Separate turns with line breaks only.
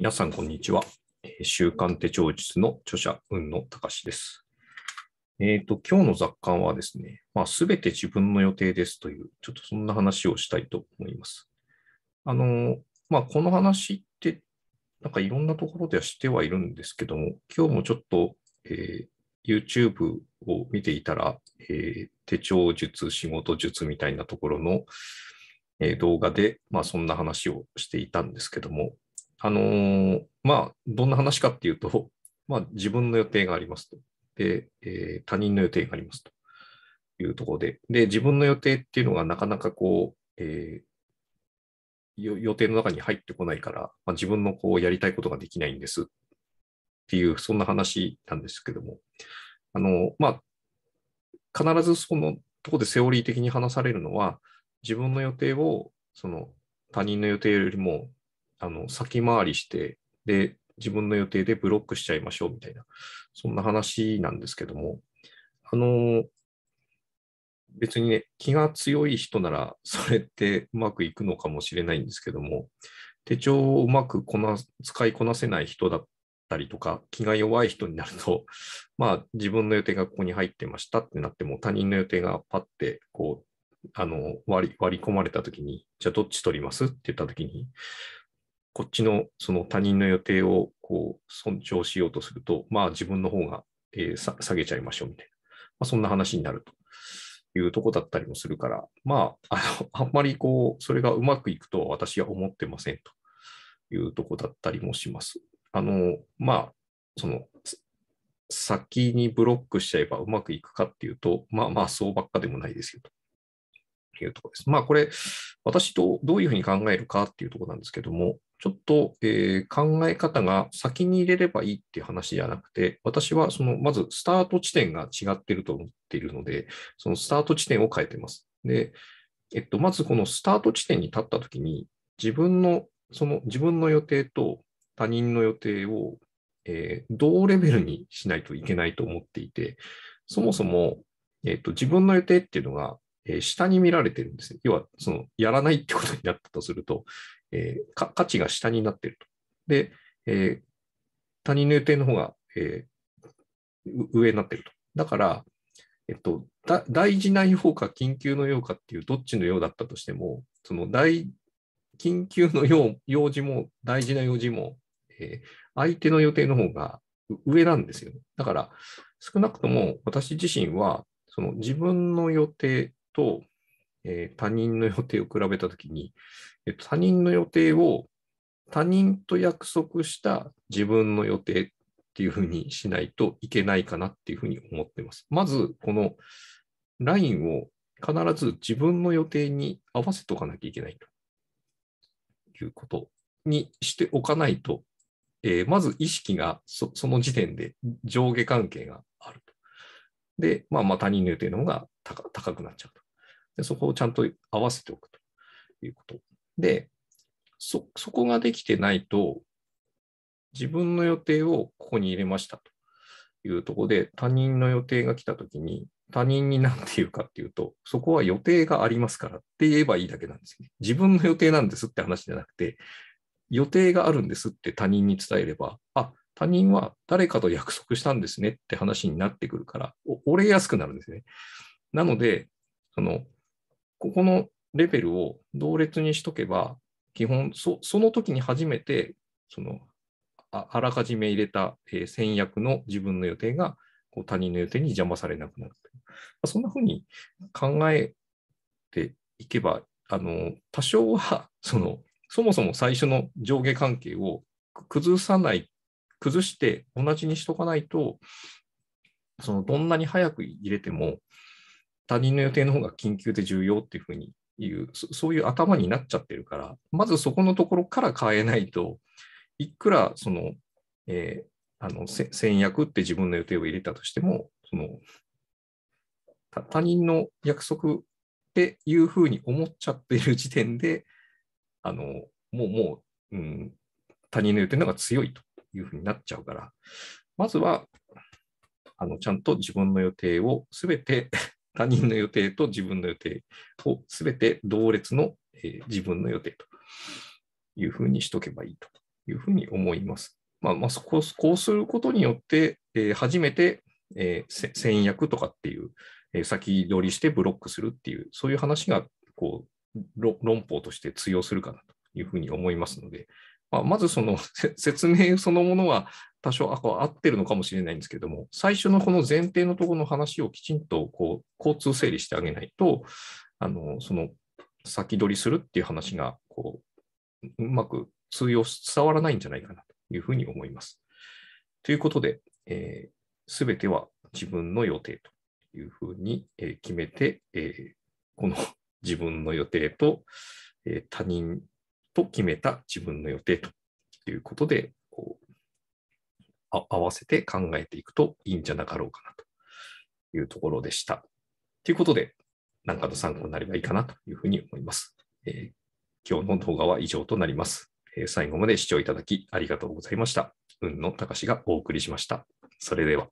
皆さん、こんにちは。週刊手帳術の著者、雲野隆です。えっ、ー、と、今日の雑感はですね、まあ、すべて自分の予定ですという、ちょっとそんな話をしたいと思います。あの、まあ、この話って、なんかいろんなところではしてはいるんですけども、今日もちょっと、えー、YouTube を見ていたら、えー、手帳術、仕事術みたいなところの、え動画で、まあ、そんな話をしていたんですけども、あのー、まあ、どんな話かっていうと、まあ、自分の予定がありますと。で、えー、他人の予定がありますというところで。で、自分の予定っていうのがなかなかこう、えー、予定の中に入ってこないから、まあ、自分のこうやりたいことができないんですっていう、そんな話なんですけども、あの、まあ、必ずそのとこでセオリー的に話されるのは、自分の予定をその他人の予定よりもあの先回りして、で、自分の予定でブロックしちゃいましょうみたいな、そんな話なんですけども、あの、別にね、気が強い人なら、それってうまくいくのかもしれないんですけども、手帳をうまくこな使いこなせない人だったりとか、気が弱い人になると、まあ、自分の予定がここに入ってましたってなっても、他人の予定がパッて、こう、あの割り込まれたときに、じゃあどっち取りますって言ったときに、こっちのその他人の予定をこう尊重しようとすると、まあ自分の方が、えー、下げちゃいましょうみたいな、まあ、そんな話になるというとこだったりもするから、まあ、あの あんまりこう、それがうまくいくとは私は思ってませんというとこだったりもします。あの、まあ、その、先にブロックしちゃえばうまくいくかっていうと、まあまあ、そうばっかでもないですよというところです。まあ、これ、私とどういうふうに考えるかっていうところなんですけども、ちょっと、えー、考え方が先に入れればいいっていう話じゃなくて、私はそのまずスタート地点が違ってると思っているので、そのスタート地点を変えてます。で、えっと、まずこのスタート地点に立ったときに、自分の、その自分の予定と他人の予定を、えー、同レベルにしないといけないと思っていて、そもそも、えっと、自分の予定っていうのが、え下に見られてるんですよ。要は、その、やらないってことになったとすると、えー、価値が下になっていると。で、えー、他人の予定の方が、えー、上になっていると。だから、えっと、大事な用か緊急の用かっていうどっちの用だったとしても、その大緊急の用用事も大事な用事も、えー、相手の予定の方が上なんですよ、ね。だから、少なくとも私自身は、その自分の予定とえー、他人の予定を比べたときに、えー、他人の予定を他人と約束した自分の予定っていうふうにしないといけないかなっていうふうに思ってます。まず、このラインを必ず自分の予定に合わせておかなきゃいけないということにしておかないと、えー、まず意識がその時点で上下関係があると。で、まあ、まあ他人の予定の方が高くなっちゃうと。でそこをちゃんと合わせておくということ。で、そ、そこができてないと、自分の予定をここに入れましたというところで、他人の予定が来たときに、他人に何て言うかっていうと、そこは予定がありますからって言えばいいだけなんですよね。自分の予定なんですって話じゃなくて、予定があるんですって他人に伝えれば、あ、他人は誰かと約束したんですねって話になってくるから、折れやすくなるんですね。なので、その、ここのレベルを同列にしとけば、基本そ、その時に初めて、そのあ、あらかじめ入れた、えー、戦略の自分の予定がこう他人の予定に邪魔されなくなるとそんなふうに考えていけば、あの多少は その、そもそも最初の上下関係を崩さない、崩して同じにしとかないと、そのどんなに早く入れても、他人の予定の方が緊急で重要っていうふうに言うそういう頭になっちゃってるから、まずそこのところから変えないと、いくらその、えー、あの戦略って自分の予定を入れたとしても、その他人の約束っていうふうに思っちゃっている時点で、あのもうもう、うん、他人の予定の方が強いというふうになっちゃうから、まずはあのちゃんと自分の予定をすべて他人の予定と自分の予定を全て同列の、えー、自分の予定というふうにしとけばいいというふうに思います。まあまあ、そこうすることによって、えー、初めて、えー、戦略とかっていう、えー、先取りしてブロックするっていう、そういう話がこう論法として通用するかなというふうに思いますので、まあ、まずその 説明そのものは多少あ合ってるのかもしれないんですけども、最初のこの前提のところの話をきちんとこう交通整理してあげないと、あのその先取りするっていう話がこううまく通用伝わらないんじゃないかなというふうに思います。ということで、す、え、べ、ては自分の予定というふうに、え決めて、えこの 自分の予定と、え他人と決めた自分の予定ということで、合わせて考えていくといいんじゃなかろうかなというところでした。ということで、何かの参考になればいいかなというふうに思います。えー、今日の動画は以上となります、えー、最後まで視聴いただきありがとうございました。運の高しがお送りしました。それでは。